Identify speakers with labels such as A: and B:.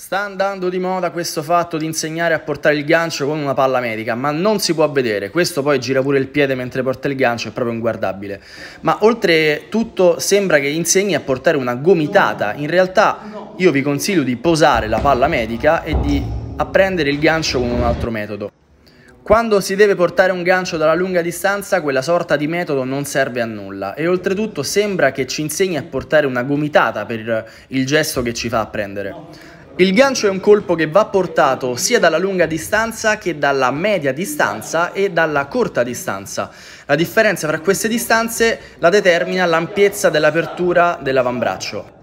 A: Sta andando di moda questo fatto di insegnare a portare il gancio con una palla medica, ma non si può vedere. Questo poi gira pure il piede mentre porta il gancio, è proprio inguardabile. Ma oltretutto sembra che insegni a portare una gomitata. In realtà io vi consiglio di posare la palla medica e di apprendere il gancio con un altro metodo. Quando si deve portare un gancio dalla lunga distanza, quella sorta di metodo non serve a nulla e oltretutto sembra che ci insegni a portare una gomitata per il gesto che ci fa apprendere. Il gancio è un colpo che va portato sia dalla lunga distanza che dalla media distanza e dalla corta distanza. La differenza fra queste distanze la determina l'ampiezza dell'apertura dell'avambraccio.